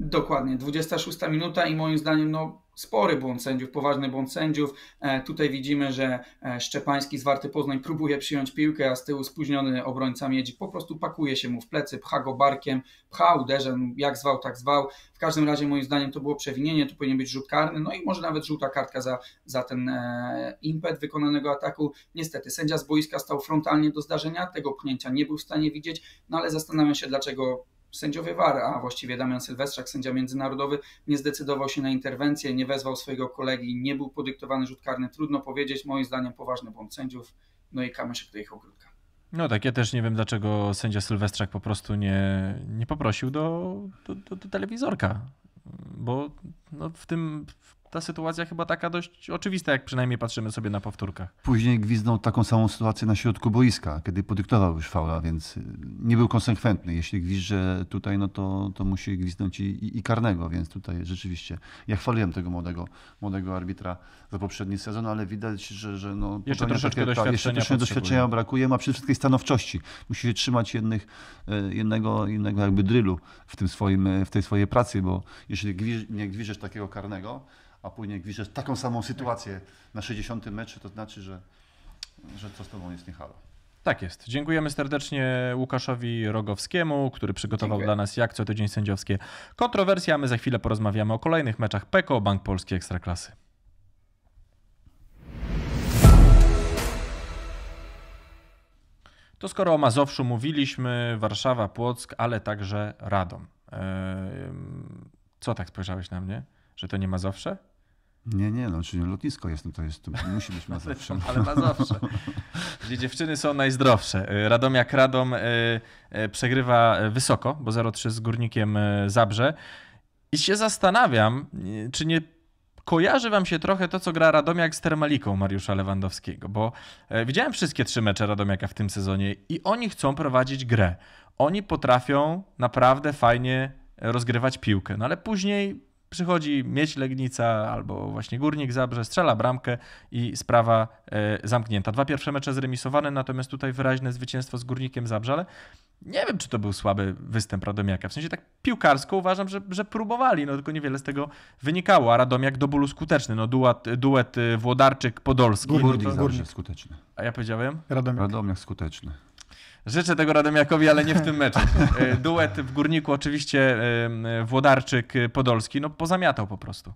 Speaker 4: Dokładnie, 26 minuta i moim zdaniem no, spory błąd sędziów, poważny błąd sędziów. E, tutaj widzimy, że e, Szczepański z Warty Poznań próbuje przyjąć piłkę, a z tyłu spóźniony obrońca Miedzi po prostu pakuje się mu w plecy, pcha go barkiem, pcha uderzem, no, jak zwał, tak zwał. W każdym razie moim zdaniem to było przewinienie, to powinien być rzut karny, no i może nawet żółta kartka za, za ten e, impet wykonanego ataku. Niestety sędzia z boiska stał frontalnie do zdarzenia, tego pchnięcia nie był w stanie widzieć, no ale zastanawiam się dlaczego sędziowie WAR, a właściwie Damian Sylwestrzak, sędzia międzynarodowy, nie zdecydował się na interwencję, nie wezwał swojego kolegi, nie był podyktowany rzut karny. Trudno powiedzieć, moim zdaniem poważny błąd sędziów, no i kamyszek do ich ogródka.
Speaker 1: No tak, ja też nie wiem, dlaczego sędzia Sylwestrzak po prostu nie, nie poprosił do, do, do, do telewizorka, bo no w tym ta sytuacja chyba taka dość oczywista, jak przynajmniej patrzymy sobie na powtórkach.
Speaker 3: Później gwizdnął taką samą sytuację na środku boiska, kiedy podyktował już faula, więc y, nie był konsekwentny. Jeśli gwizdże tutaj, no to, to musi gwizdnąć i, i, i karnego, więc tutaj rzeczywiście ja chwaliłem tego młodego, młodego arbitra za poprzedni sezon, ale widać, że, że no, jeszcze troszeczkę takie, tak, doświadczenia, jeszcze troszeczkę doświadczenia brakuje, ma przede wszystkim stanowczości. Musi się trzymać jednych, e, jednego, innego jakby drylu w, tym swoim, e, w tej swojej pracy, bo jeśli nie gwiżesz takiego karnego, a później widzisz taką samą sytuację na 60 meczu, to znaczy, że, że co z tobą jest nie halo.
Speaker 1: Tak jest. Dziękujemy serdecznie Łukaszowi Rogowskiemu, który przygotował Dziękuję. dla nas jak co tydzień sędziowskie kontrowersje, a my za chwilę porozmawiamy o kolejnych meczach PEKO Bank Polski Ekstraklasy. To skoro o Mazowszu mówiliśmy, Warszawa, Płock, ale także Radom. Ehm, co tak spojrzałeś na mnie? Że to nie Mazowsze? Nie,
Speaker 3: nie, no, czyli lotnisko jest, no to jest, to musi być zawsze, [laughs] Ale Mazowsze,
Speaker 1: gdzie dziewczyny są najzdrowsze. Radomiak Radom y, y, przegrywa wysoko, bo 0-3 z Górnikiem y, Zabrze. I się zastanawiam, czy nie kojarzy wam się trochę to, co gra Radomiak z Termaliką Mariusza Lewandowskiego, bo widziałem wszystkie trzy mecze Radomiaka w tym sezonie i oni chcą prowadzić grę. Oni potrafią naprawdę fajnie rozgrywać piłkę, no ale później Przychodzi mieć Legnica albo właśnie Górnik Zabrze, strzela bramkę i sprawa e, zamknięta. Dwa pierwsze mecze zremisowane, natomiast tutaj wyraźne zwycięstwo z Górnikiem Zabrze, ale nie wiem, czy to był słaby występ Radomiaka. W sensie tak piłkarsko uważam, że, że próbowali, no tylko niewiele z tego wynikało. A Radomiak do bólu skuteczny. No duet, duet e, Włodarczyk-Podolski. Górnik, no to... Górnik skuteczny. A ja powiedziałem?
Speaker 2: Radomiak. Radomiak
Speaker 3: skuteczny.
Speaker 4: Życzę
Speaker 1: tego Radomiakowi, ale nie w tym meczu. [laughs] E, duet w Górniku oczywiście e, Włodarczyk-Podolski, e, no pozamiatał po prostu.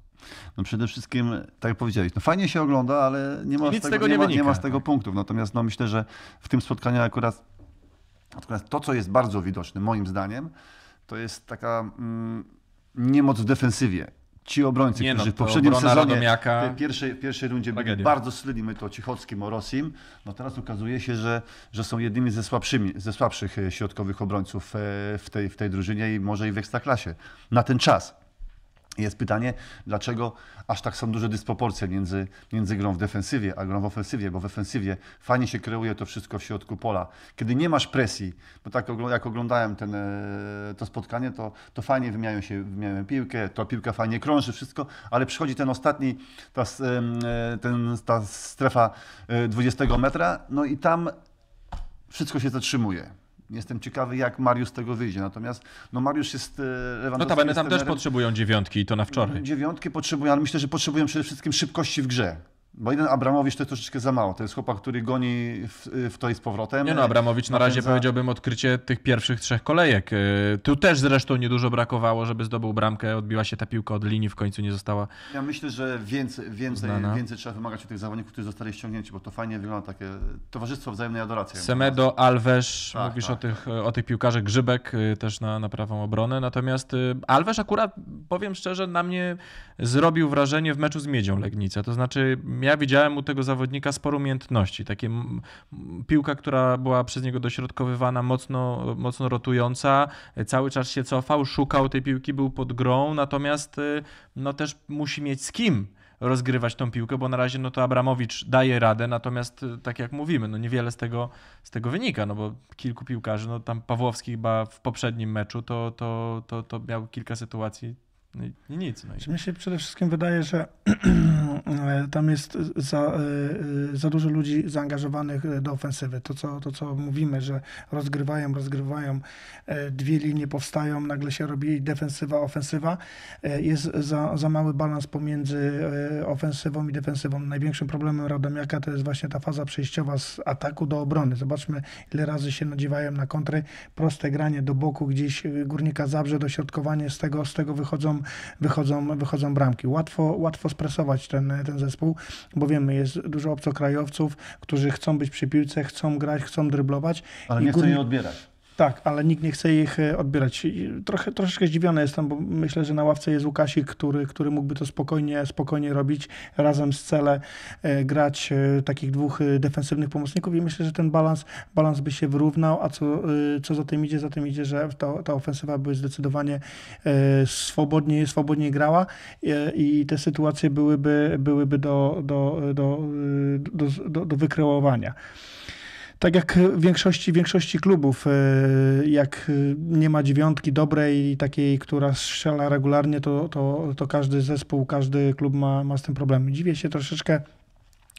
Speaker 3: No przede wszystkim, tak jak powiedziałeś, no fajnie się ogląda, ale nie ma, Nic z tego, tego nie, nie, ma, nie ma z tego punktów. Natomiast no myślę, że w tym spotkaniu akurat, akurat to, co jest bardzo widoczne moim zdaniem, to jest taka mm, niemoc w defensywie ci obrońcy, nie no, którzy no, w poprzednim sezonie, Radomiaka, w pierwszej, pierwszej rundzie tragedia. byli bardzo solidni, my to o Cichockim, o Rosim, no teraz okazuje się, że, że są jednymi ze, słabszymi, ze słabszych e, środkowych obrońców e, w tej, w tej drużynie i może i w Ekstraklasie na ten czas. Jest pytanie, dlaczego aż tak są duże dysproporcje między, między grą w defensywie a grą w ofensywie, bo w ofensywie fajnie się kreuje to wszystko w środku pola. Kiedy nie masz presji, bo tak jak oglądałem ten, e, to spotkanie, to, to fajnie wymieniają się wymieniają piłkę, to piłka fajnie krąży, wszystko, ale przychodzi ten ostatni, ta, e, ten, ta strefa 20 e, metra, no i tam wszystko się zatrzymuje Jestem ciekawy, jak Mariusz z tego wyjdzie. Natomiast no Mariusz jest No ta będę tam też potrzebują
Speaker 1: dziewiątki i to na wczoraj.
Speaker 3: Dziewiątki potrzebują, ale myślę, że potrzebują przede wszystkim szybkości w grze. Bo jeden Abramowicz to jest troszeczkę za mało. To jest chłopak, który goni w, w to i z powrotem. Nie no, Abramowicz na razie za...
Speaker 1: powiedziałbym odkrycie tych pierwszych trzech kolejek. E, tu też zresztą niedużo brakowało, żeby zdobył bramkę. Odbiła się ta piłka od linii, w końcu nie została.
Speaker 3: Ja myślę, że więcej, więcej, więcej trzeba wymagać od tych zawodników, którzy zostali ściągnięci, bo to fajnie wygląda takie towarzystwo wzajemnej adoracji. Semedo,
Speaker 1: Alves, tak, mówisz tak, o, tych, tak. o tych piłkarzach, Grzybek e, też na, na prawą obronę. Natomiast e, Alves akurat, powiem szczerze, na mnie zrobił wrażenie w meczu z Miedzią Legnica. To znaczy ja widziałem u tego zawodnika sporo umiejętności. Takie piłka, która była przez niego dośrodkowywana, mocno, mocno rotująca, e, cały czas się cofał, szukał tej piłki, był pod grą, natomiast e, no też musi mieć z kim rozgrywać tą piłkę, bo na razie no to Abramowicz daje radę, natomiast e, tak jak mówimy, no niewiele z tego, z tego wynika, no bo kilku piłkarzy, no tam Pawłowski chyba w poprzednim meczu to, to, to, to miał kilka sytuacji no
Speaker 2: i nic. No i... Mi się przede wszystkim wydaje, że [clears throat] e, tam jest za, e, e, za dużo ludzi zaangażowanych do ofensywy. To co, to, co mówimy, że rozgrywają, rozgrywają, dwie linie powstają, nagle się robi defensywa, ofensywa. Jest za, za mały balans pomiędzy ofensywą i defensywą. Największym problemem Radomiaka to jest właśnie ta faza przejściowa z ataku do obrony. Zobaczmy, ile razy się nadziewają na kontry. Proste granie do boku gdzieś Górnika Zabrze, dośrodkowanie, z tego, z tego wychodzą wychodzą, wychodzą, bramki. Łatwo, łatwo stresować ten, ten zespół, bo wiemy, jest dużo obcokrajowców, którzy chcą być przy piłce, chcą grać, chcą dryblować. Ale nie chcą jej odbierać. Tak, ale nikt nie chce ich e, odbierać. Trochę, troszeczkę zdziwiony jestem, bo myślę, że na ławce jest Łukasik, który, który mógłby to spokojnie, spokojnie robić, razem z Cele e, grać e, takich dwóch defensywnych pomocników i myślę, że ten balans, balans by się wyrównał, a co, co za tym idzie? Za tym idzie, że to, ta ofensywa by zdecydowanie swobodniej, swobodniej grała i te sytuacje byłyby, byłyby do, do, do, do, do, do wykreowania tak jak w większości, większości klubów, e, jak nie ma dziewiątki dobrej, takiej, która strzela regularnie, to, to, to każdy zespół, każdy klub ma, ma z tym problemy. Dziwię się troszeczkę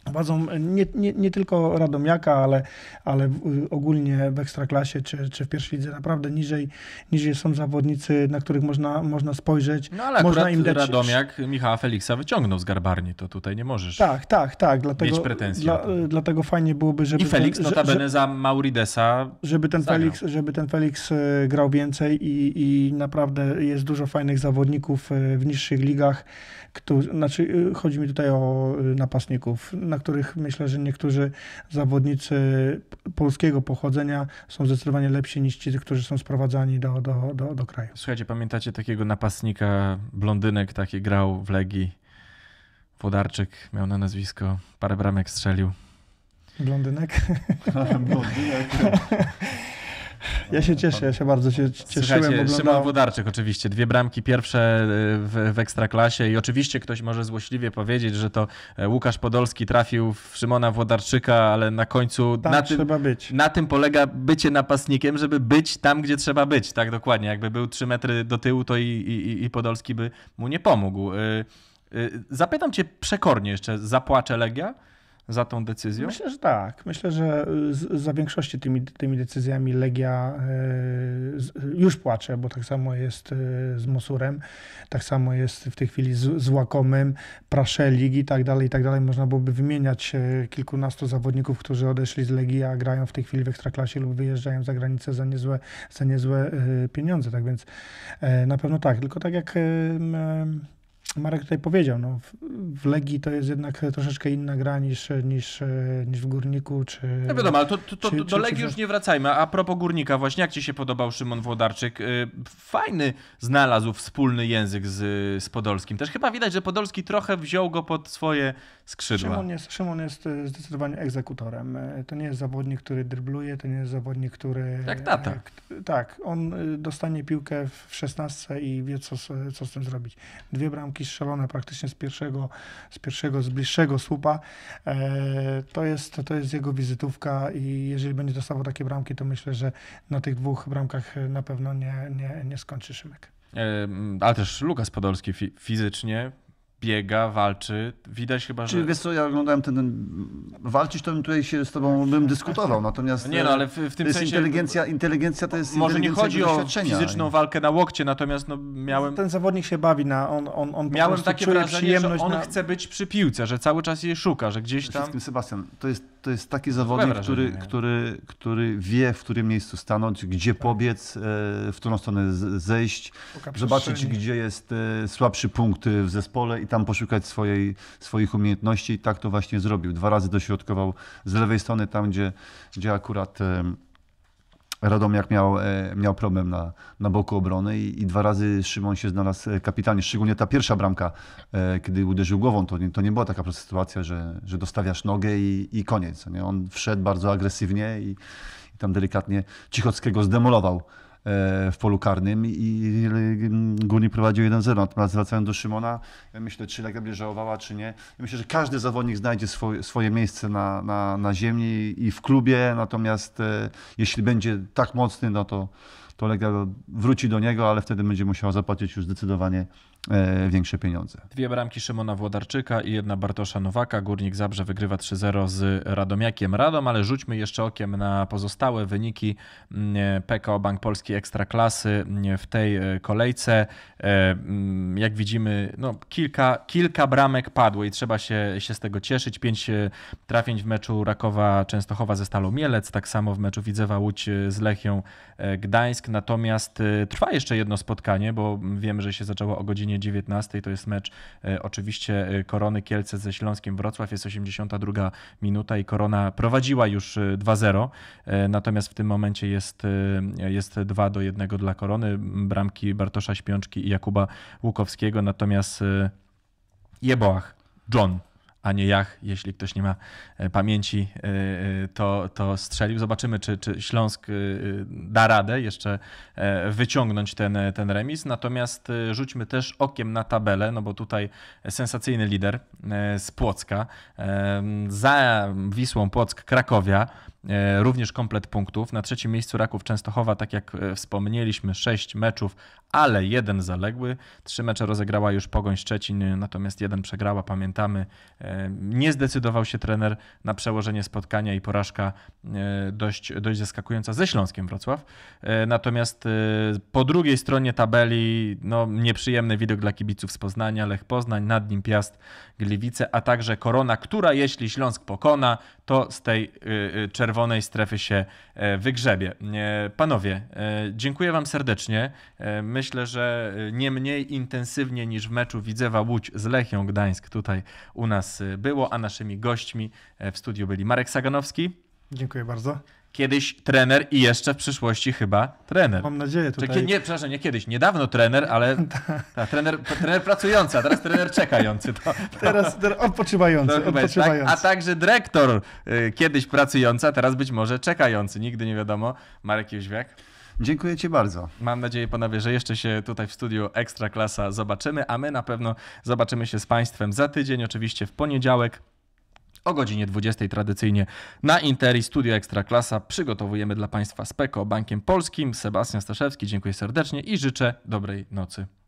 Speaker 2: władzą e, nie, nie, nie tylko Radomiaka, ale, ale ogólnie w Ekstraklasie czy, czy w pierwszej lidze naprawdę niżej, niżej są zawodnicy, na których można, można spojrzeć. No ale można im dać... Radomiak
Speaker 1: Michała Feliksa wyciągnął z garbarni, to tutaj nie możesz tak,
Speaker 2: tak, tak. Dlatego, mieć pretensji. Dla, e, dlatego fajnie byłoby, żeby... I Felix ten, notabene że, za
Speaker 1: Mauridesa żeby ten, Felix,
Speaker 2: żeby ten Felix e, grał więcej i, i naprawdę jest dużo fajnych zawodników w niższych ligach, kto, znaczy chodzi mi tutaj o napastników na których myślę, że niektórzy zawodnicy polskiego pochodzenia są zdecydowanie lepsi niż ci, którzy są sprowadzani do, do, do, do kraju.
Speaker 1: Słuchajcie, pamiętacie takiego napastnika, blondynek taki grał w Legii? Podarczyk miał na nazwisko, parę bramek strzelił.
Speaker 2: Blondynek? [laughs] Blondynek.
Speaker 3: Tak. [laughs] Ja
Speaker 2: się cieszę, ja się bardzo się cieszyłem. Szymon
Speaker 1: Wodarczyk oczywiście, dwie bramki pierwsze e, w, w Ekstraklasie i oczywiście ktoś może złośliwie powiedzieć, że to e, Łukasz Podolski trafił w Szymona Włodarczyka, ale na końcu tam na trzeba tym, być. na tym polega bycie napastnikiem, żeby być tam, gdzie trzeba być, tak dokładnie. Jakby był trzy metry do tyłu, to i, i, i Podolski by mu nie pomógł. E, zapytam cię przekornie jeszcze, zapłacze Legia? za tą decyzją? Myślę, że tak.
Speaker 2: Myślę, że y, za większości tymi, tymi decyzjami Legia y, już płacze, bo tak samo jest y, z Mosurem, tak samo jest w tej chwili z, z Łakomym, Praszelig i tak dalej, i tak dalej. Można byłoby wymieniać kilkunastu zawodników, którzy odeszli z Legii, a grają w tej chwili w Ekstraklasie lub wyjeżdżają za granicę za niezłe, za niezłe pieniądze. Tak więc na pewno tak. Tylko tak jak Marek tutaj powiedział, no, w, w Legii to jest jednak troszeczkę inna gra niż, niż, niż w Górniku, czy... No wiadomo, ale to, to, to, czy, do czy, Legii czy... już
Speaker 1: nie wracajmy. A propos Górnika, właśnie jak Ci się podobał Szymon Włodarczyk? Y, fajny znalazł wspólny język z, z Podolskim. Też chyba widać, że Podolski trochę wziął go pod swoje skrzydła. Szymon
Speaker 2: jest, Szymon jest y, zdecydowanie egzekutorem. Y, to nie jest zawodnik, który drybluje, to nie jest zawodnik, który... Jak tata. Tak, on dostanie piłkę w 16 i wie, co, co z tym zrobić. Dwie bramki jakieś szalone praktycznie z pierwszego, z pierwszego, z bliższego słupa. E, to jest, to jest jego wizytówka i jeżeli będzie dostawał takie bramki, to myślę, że na tych dwóch bramkach na pewno nie, nie, nie skończy Szymek.
Speaker 1: E, ale też Lukas Podolski fizycznie biega, walczy. Widać chyba, Czyli że... wiesz
Speaker 3: co, ja oglądałem ten, ten... Walczysz, to bym tutaj się z tobą bym dyskutował, [laughs] natomiast... Nie no, ale w, w tym sensie... Inteligencja, inteligencja to jest Może nie chodzi o fizyczną
Speaker 2: walkę na
Speaker 1: łokcie, natomiast
Speaker 2: no miałem... Ten zawodnik się bawi na... On, on, on miałem takie wrażenie, że on na... chce
Speaker 3: być przy piłce, że cały czas jej szuka, że gdzieś tam... Wszystkim Sebastian, to jest, to jest taki zawodnik, wrażenie, który, który, który wie, w którym miejscu stanąć, gdzie tak. pobiec, e, w którą stronę zejść, zobaczyć, gdzie jest e, słabszy punkt w zespole i tam poszukać swojej, swoich umiejętności i tak to właśnie zrobił. Dwa razy dośrodkował z lewej strony, tam gdzie, gdzie akurat Radomiak miał, e, miał problem na, na boku obrony i, i, dwa razy Szymon się znalazł e, kapitalnie. Szczególnie ta pierwsza bramka, e, kiedy uderzył głową, to nie, to nie była taka prosta sytuacja, że, że dostawiasz nogę i, i koniec. Nie? On wszedł bardzo agresywnie i, i tam delikatnie Cichockiego zdemolował. E, w polu karnym i Górnik prowadził 1-0. Natomiast wracając do Szymona, ja myślę, czy Legia będzie żałowała, czy nie. Ja myślę, że każdy zawodnik znajdzie swoje, swoje miejsce na, na, na ziemi i w klubie, natomiast e, jeśli będzie tak mocny, no to, to Legia wróci do niego, ale wtedy będzie musiała zapłacić już zdecydowanie E, większe pieniądze.
Speaker 1: Dwie bramki Szymona Włodarczyka i jedna Bartosza Nowaka. Górnik Zabrze wygrywa 3-0 z Radomiakiem Radom, ale rzućmy jeszcze okiem na pozostałe wyniki mm, e, PKO Bank Polski Ekstraklasy mm, w tej e, kolejce. Mm, jak widzimy, no, kilka, kilka bramek padło i trzeba się, się z tego cieszyć. Pięć trafień w meczu Rakowa-Częstochowa ze Stalą Mielec, tak samo w meczu Widzewa Łódź z Lechią Gdańsk. Natomiast trwa jeszcze jedno spotkanie, bo wiemy, że się zaczęło o godzinie godzinie 19. To jest mecz e, oczywiście e, Korony Kielce ze Śląskiem Wrocław. Jest 82 minuta i Korona prowadziła już 2-0. E, natomiast w tym momencie jest, jest 2 do 1 dla Korony. Bramki Bartosza Śpiączki i Jakuba Łukowskiego. Natomiast Jeboach, John a nie Jach, jeśli ktoś nie ma e, pamięci, e, e, to, to strzelił. Zobaczymy, czy, czy Śląsk da radę jeszcze wyciągnąć ten, ten remis. Natomiast rzućmy też okiem na tabelę, no bo tutaj sensacyjny lider z Płocka. Za Wisłą Płock Krakowia E, również komplet punktów. Na trzecim miejscu Raków Częstochowa, tak jak e, wspomnieliśmy, sześć meczów, ale jeden zaległy. Trzy mecze rozegrała już Pogoń Szczecin, e, natomiast jeden przegrała, pamiętamy. Nie zdecydował się trener na przełożenie spotkania i porażka dość, dość zaskakująca ze Śląskiem Wrocław. Natomiast po drugiej stronie tabeli no, nieprzyjemny widok dla kibiców z Poznania, Lech Poznań, nad nim Piast, Gliwice, a także Korona, która jeśli Śląsk pokona, to z tej czerwonej czerwonej strefy się e, wygrzebie. E, panowie, e, dziękuję Wam serdecznie. Myślę, że nie mniej intensywnie niż w meczu Widzewa Łódź z Lechią Gdańsk tutaj u nas było, a naszymi gośćmi w studiu byli Marek Saganowski.
Speaker 2: Dziękuję bardzo
Speaker 1: kiedyś trener i jeszcze w przyszłości chyba trener. Mam nadzieję tutaj. Czyli, nie, przepraszam, nie kiedyś, niedawno trener, ale [laughs] ta. trener, trener pracujący, a teraz trener czekający. To, to, teraz
Speaker 2: ter, odpoczywający. To odpoczywający. tak? A
Speaker 1: także dyrektor y, kiedyś pracujący, a teraz być może czekający. Nigdy nie wiadomo. Marek Jóźwiak. Dziękuję Ci bardzo. Mam nadzieję, panowie, że jeszcze się tutaj w studiu Ekstra Klasa zobaczymy, a my na pewno zobaczymy się z Państwem za tydzień, oczywiście w poniedziałek. O godzinie 20 tradycyjnie na Interi Studio Klasa. przygotowujemy dla Państwa speko Bankiem Polskim. Sebastian Staszewski, dziękuję serdecznie i życzę dobrej nocy.